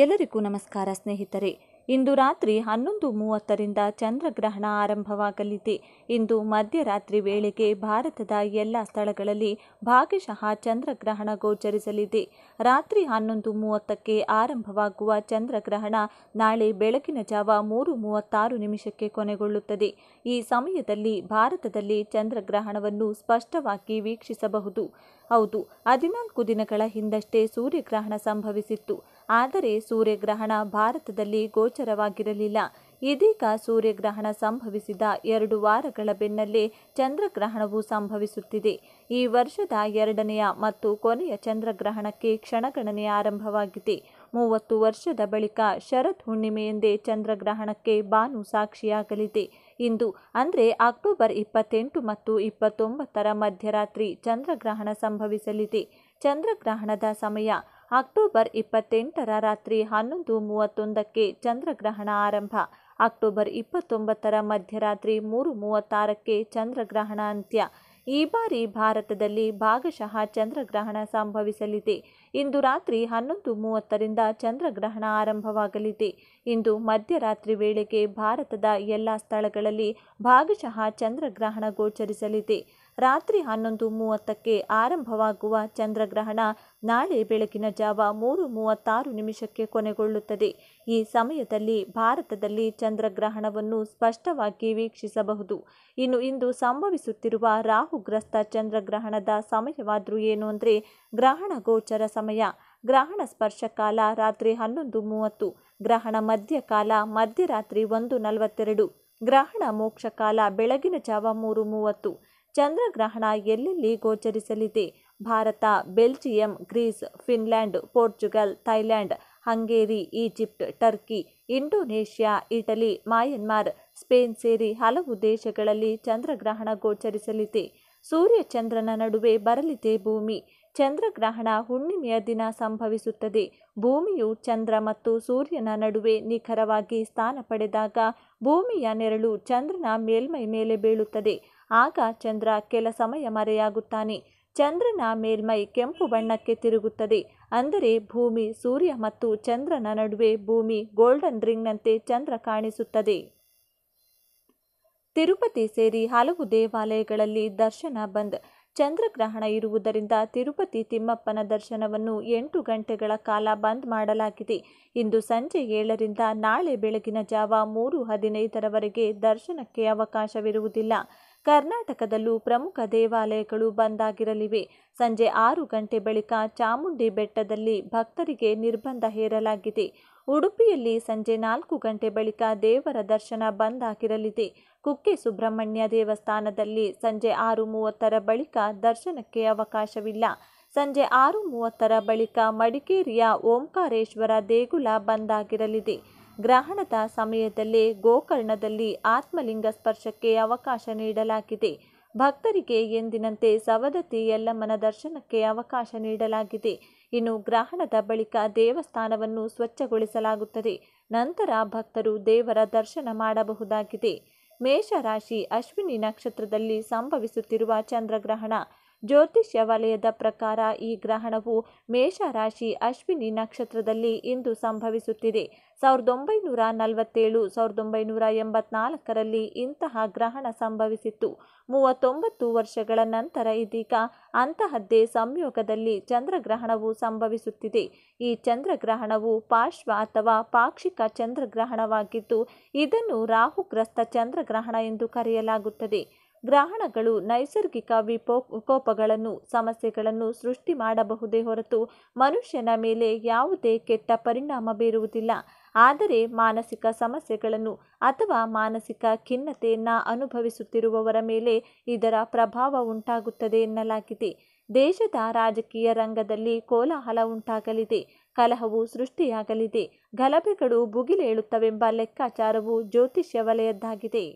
ಎಲ್ಲರಿಗೂ ನಮಸ್ಕಾರ ಸ್ನೇಹಿತರೆ ಇಂದು ರಾತ್ರಿ ಹನ್ನೊಂದು ಮೂವತ್ತರಿಂದ ಚಂದ್ರಗ್ರಹಣ ಆರಂಭವಾಗಲಿದೆ ಇಂದು ಮಧ್ಯರಾತ್ರಿ ವೇಳೆಗೆ ಭಾರತದ ಎಲ್ಲ ಸ್ಥಳಗಳಲ್ಲಿ ಭಾಗಶಃ ಚಂದ್ರಗ್ರಹಣ ಗೋಚರಿಸಲಿದೆ ರಾತ್ರಿ ಹನ್ನೊಂದು ಮೂವತ್ತಕ್ಕೆ ಆರಂಭವಾಗುವ ಚಂದ್ರಗ್ರಹಣ ನಾಳೆ ಬೆಳಕಿನ ಜಾವ ಮೂರು ಮೂವತ್ತಾರು ನಿಮಿಷಕ್ಕೆ ಕೊನೆಗೊಳ್ಳುತ್ತದೆ ಈ ಸಮಯದಲ್ಲಿ ಭಾರತದಲ್ಲಿ ಚಂದ್ರಗ್ರಹಣವನ್ನು ಸ್ಪಷ್ಟವಾಗಿ ವೀಕ್ಷಿಸಬಹುದು ಹೌದು ಹದಿನಾಲ್ಕು ದಿನಗಳ ಹಿಂದಷ್ಟೇ ಸೂರ್ಯಗ್ರಹಣ ಸಂಭವಿಸಿತ್ತು ಆದರೆ ಸೂರ್ಯಗ್ರಹಣ ಭಾರತದಲ್ಲಿ ಗೋಚರವಾಗಿರಲಿಲ್ಲ ಇದೀಗ ಸೂರ್ಯಗ್ರಹಣ ಸಂಭವಿಸಿದ ಎರಡು ವಾರಗಳ ಬೆನ್ನಲ್ಲೇ ಚಂದ್ರಗ್ರಹಣವು ಸಂಭವಿಸುತ್ತಿದೆ ಈ ವರ್ಷದ ಎರಡನೆಯ ಮತ್ತು ಕೊನೆಯ ಚಂದ್ರಗ್ರಹಣಕ್ಕೆ ಕ್ಷಣಗಣನೆ ಆರಂಭವಾಗಿದೆ ಮೂವತ್ತು ವರ್ಷದ ಬಳಿಕ ಶರತ್ ಹುಣ್ಣಿಮೆಯೆಂದೇ ಚಂದ್ರಗ್ರಹಣಕ್ಕೆ ಬಾನು ಸಾಕ್ಷಿಯಾಗಲಿದೆ ಇಂದು ಅಂದರೆ ಅಕ್ಟೋಬರ್ ಇಪ್ಪತ್ತೆಂಟು ಮತ್ತು ಇಪ್ಪತ್ತೊಂಬತ್ತರ ಮಧ್ಯರಾತ್ರಿ ಚಂದ್ರಗ್ರಹಣ ಸಂಭವಿಸಲಿದೆ ಚಂದ್ರಗ್ರಹಣದ ಸಮಯ ಅಕ್ಟೋಬರ್ ಇಪ್ಪತ್ತೆಂಟರ ರಾತ್ರಿ ಹನ್ನೊಂದು ಮೂವತ್ತೊಂದಕ್ಕೆ ಚಂದ್ರಗ್ರಹಣ ಆರಂಭ ಅಕ್ಟೋಬರ್ ಇಪ್ಪತ್ತೊಂಬತ್ತರ ಮಧ್ಯರಾತ್ರಿ ಮೂರು ಮೂವತ್ತಾರಕ್ಕೆ ಚಂದ್ರಗ್ರಹಣ ಅಂತ್ಯ ಈ ಬಾರಿ ಭಾರತದಲ್ಲಿ ಭಾಗಶಃ ಚಂದ್ರಗ್ರಹಣ ಸಂಭವಿಸಲಿದೆ ಇಂದು ರಾತ್ರಿ ಹನ್ನೊಂದು ಮೂವತ್ತರಿಂದ ಚಂದ್ರಗ್ರಹಣ ಆರಂಭವಾಗಲಿದೆ ಇಂದು ಮಧ್ಯರಾತ್ರಿ ವೇಳೆಗೆ ಭಾರತದ ಎಲ್ಲ ಸ್ಥಳಗಳಲ್ಲಿ ಭಾಗಶಃ ಚಂದ್ರಗ್ರಹಣ ಗೋಚರಿಸಲಿದೆ ರಾತ್ರಿ ಹನ್ನೊಂದು ಮೂವತ್ತಕ್ಕೆ ಆರಂಭವಾಗುವ ಚಂದ್ರಗ್ರಹಣ ನಾಳೆ ಬೆಳಗಿನ ಜಾವ ಮೂರು ಮೂವತ್ತಾರು ನಿಮಿಷಕ್ಕೆ ಕೊನೆಗೊಳ್ಳುತ್ತದೆ ಈ ಸಮಯದಲ್ಲಿ ಭಾರತದಲ್ಲಿ ಚಂದ್ರಗ್ರಹಣವನ್ನು ಸ್ಪಷ್ಟವಾಗಿ ವೀಕ್ಷಿಸಬಹುದು ಇನ್ನು ಇಂದು ಸಂಭವಿಸುತ್ತಿರುವ ರಾಹುಗ್ರಸ್ತ ಚಂದ್ರಗ್ರಹಣದ ಸಮಯವಾದರೂ ಏನು ಅಂದರೆ ಗ್ರಹಣ ಗೋಚರ ಸಮಯ ಗ್ರಹಣ ಸ್ಪರ್ಶ ಕಾಲ ರಾತ್ರಿ ಹನ್ನೊಂದು ಮೂವತ್ತು ಗ್ರಹಣ ಮಧ್ಯಕಾಲ ಮಧ್ಯರಾತ್ರಿ ಒಂದು ನಲವತ್ತೆರಡು ಗ್ರಹಣ ಮೋಕ್ಷ ಕಾಲ ಬೆಳಗಿನ ಜಾವ ಮೂರು ಮೂವತ್ತು ಚಂದ್ರಗ್ರಹಣ ಎಲ್ಲೆಲ್ಲಿ ಗೋಚರಿಸಲಿದೆ Bharat Belgium Greece Finland Portugal Thailand Hungary Egypt Turkey Indonesia Italy Myanmar Spain ಸೇರಿ ಹಲವು ದೇಶಗಳಲ್ಲಿ ಚಂದ್ರಗ್ರಹಣ ಗೋಚರಿಸಲಿದೆ ಸೂರ್ಯ ಚಂದ್ರನ ನಡುವೆ ಬರಲಿದೆ ಭೂಮಿ ಚಂದ್ರಗ್ರಹಣ ಹುಣ್ಣಿಮೆಯ ದಿನ ಸಂಭವಿಸುತ್ತದೆ ಭೂಮಿಯು ಚಂದ್ರ ಮತ್ತು ಸೂರ್ಯನ ನಡುವೆ ನಿಖರವಾಗಿ ಸ್ಥಾನ ಪಡೆದಾಗ ಭೂಮಿಯ ನೆರಳು ಚಂದ್ರನ ಮೇಲ್ಮೈ ಮೇಲೆ ಬೀಳುತ್ತದೆ ಆಗ ಚಂದ್ರ ಕೆಲ ಸಮಯ ಮರೆಯಾಗುತ್ತಾನೆ ಚಂದ್ರನ ಮೇಲ್ಮೈ ಕೆಂಪು ಬಣ್ಣಕ್ಕೆ ತಿರುಗುತ್ತದೆ ಅಂದರೆ ಭೂಮಿ ಸೂರ್ಯ ಮತ್ತು ಚಂದ್ರನ ನಡುವೆ ಭೂಮಿ ಗೋಲ್ಡನ್ ರಿಂಗ್ನಂತೆ ಚಂದ್ರ ಕಾಣಿಸುತ್ತದೆ ತಿರುಪತಿ ಸೇರಿ ಹಲವು ದೇವಾಲಯಗಳಲ್ಲಿ ದರ್ಶನ ಬಂದ್ ಚಂದ್ರಗ್ರಹಣ ಇರುವುದರಿಂದ ತಿರುಪತಿ ತಿಮ್ಮಪ್ಪನ ದರ್ಶನವನ್ನು ಎಂಟು ಗಂಟೆಗಳ ಕಾಲ ಬಂದ್ ಮಾಡಲಾಗಿದೆ ಇಂದು ಸಂಜೆ ಏಳರಿಂದ ನಾಳೆ ಬೆಳಗಿನ ಜಾವ ಮೂರು ಹದಿನೈದರವರೆಗೆ ದರ್ಶನಕ್ಕೆ ಅವಕಾಶವಿರುವುದಿಲ್ಲ ಕರ್ನಾಟಕದಲ್ಲೂ ಪ್ರಮುಖ ದೇವಾಲಯಗಳು ಬಂದಾಗಿರಲಿವೆ ಸಂಜೆ ಆರು ಗಂಟೆ ಬಳಿಕ ಚಾಮುಂಡಿ ಬೆಟ್ಟದಲ್ಲಿ ಭಕ್ತರಿಗೆ ನಿರ್ಬಂಧ ಹೇರಲಾಗಿದೆ ಉಡುಪಿಯಲ್ಲಿ ಸಂಜೆ ನಾಲ್ಕು ಗಂಟೆ ಬಳಿಕ ದೇವರ ದರ್ಶನ ಬಂದಾಗಿರಲಿದೆ ಕುಕ್ಕೆ ಸುಬ್ರಹ್ಮಣ್ಯ ದೇವಸ್ಥಾನದಲ್ಲಿ ಸಂಜೆ ಆರು ಮೂವತ್ತರ ಬಳಿಕ ದರ್ಶನಕ್ಕೆ ಅವಕಾಶವಿಲ್ಲ ಸಂಜೆ ಆರು ಮೂವತ್ತರ ಬಳಿಕ ಮಡಿಕೇರಿಯ ಓಂಕಾರೇಶ್ವರ ದೇಗುಲ ಬಂದಾಗಿರಲಿದೆ ಗ್ರಹಣದ ಸಮಯದಲ್ಲೇ ಗೋಕರ್ಣದಲ್ಲಿ ಆತ್ಮಲಿಂಗ ಸ್ಪರ್ಶಕ್ಕೆ ಅವಕಾಶ ನೀಡಲಾಗಿದೆ ಭಕ್ತರಿಗೆ ಎಂದಿನಂತೆ ಸವದತ್ತಿ ಯಲ್ಲಮ್ಮನ ದರ್ಶನಕ್ಕೆ ಅವಕಾಶ ನೀಡಲಾಗಿದೆ ಇನ್ನು ಗ್ರಹಣದ ಬಳಿಕ ದೇವಸ್ಥಾನವನ್ನು ಸ್ವಚ್ಛಗೊಳಿಸಲಾಗುತ್ತದೆ ನಂತರ ಭಕ್ತರು ದೇವರ ದರ್ಶನ ಮಾಡಬಹುದಾಗಿದೆ ಮೇಷರಾಶಿ ಅಶ್ವಿನಿ ನಕ್ಷತ್ರದಲ್ಲಿ ಸಂಭವಿಸುತ್ತಿರುವ ಚಂದ್ರಗ್ರಹಣ ಜ್ಯೋತಿಷ್ಯ ವಲಯದ ಪ್ರಕಾರ ಈ ಗ್ರಹಣವು ಮೇಷರಾಶಿ ಅಶ್ವಿನಿ ನಕ್ಷತ್ರದಲ್ಲಿ ಇಂದು ಸಂಭವಿಸುತ್ತಿದೆ ಸಾವಿರದ ಒಂಬೈನೂರ ನಲವತ್ತೇಳು ಸಾವಿರದ ಒಂಬೈನೂರ ಎಂಬತ್ನಾಲ್ಕರಲ್ಲಿ ಇಂತಹ ಗ್ರಹಣ ಸಂಭವಿಸಿತ್ತು ಮೂವತ್ತೊಂಬತ್ತು ವರ್ಷಗಳ ನಂತರ ಇದೀಗ ಅಂತಹದ್ದೇ ಸಂಯೋಗದಲ್ಲಿ ಚಂದ್ರಗ್ರಹಣವು ಸಂಭವಿಸುತ್ತಿದೆ ಈ ಚಂದ್ರಗ್ರಹಣವು ಪಾರ್ಶ್ವ ಅಥವಾ ಪಾಕ್ಷಿಕ ಚಂದ್ರಗ್ರಹಣವಾಗಿದ್ದು ಇದನ್ನು ರಾಹುಗ್ರಸ್ತ ಚಂದ್ರಗ್ರಹಣ ಎಂದು ಕರೆಯಲಾಗುತ್ತದೆ ಗ್ರಹಣಗಳು ನೈಸರ್ಗಿಕ ವಿಕೋಪಗಳನ್ನು ಸಮಸ್ಯೆಗಳನ್ನು ಸೃಷ್ಟಿ ಮಾಡಬಹುದೇ ಹೊರತು ಮನುಷ್ಯನ ಮೇಲೆ ಯಾವುದೇ ಕೆಟ್ಟ ಪರಿಣಾಮ ಬೀರುವುದಿಲ್ಲ ಆದರೆ ಮಾನಸಿಕ ಸಮಸ್ಯೆಗಳನ್ನು ಅಥವಾ ಮಾನಸಿಕ ಖಿನ್ನತೆಯನ್ನು ಅನುಭವಿಸುತ್ತಿರುವವರ ಮೇಲೆ ಇದರ ಪ್ರಭಾವ ಉಂಟಾಗುತ್ತದೆ ಎನ್ನಲಾಗಿದೆ ದೇಶದ ರಾಜಕೀಯ ರಂಗದಲ್ಲಿ ಕೋಲಾಹಲ ಉಂಟಾಗಲಿದೆ ಕಲಹವು ಸೃಷ್ಟಿಯಾಗಲಿದೆ ಗಲಭೆಗಳು ಭುಗಿಲೇಳುತ್ತವೆಂಬ ಲೆಕ್ಕಾಚಾರವು ಜ್ಯೋತಿಷ್ಯ ವಲಯದ್ದಾಗಿದೆ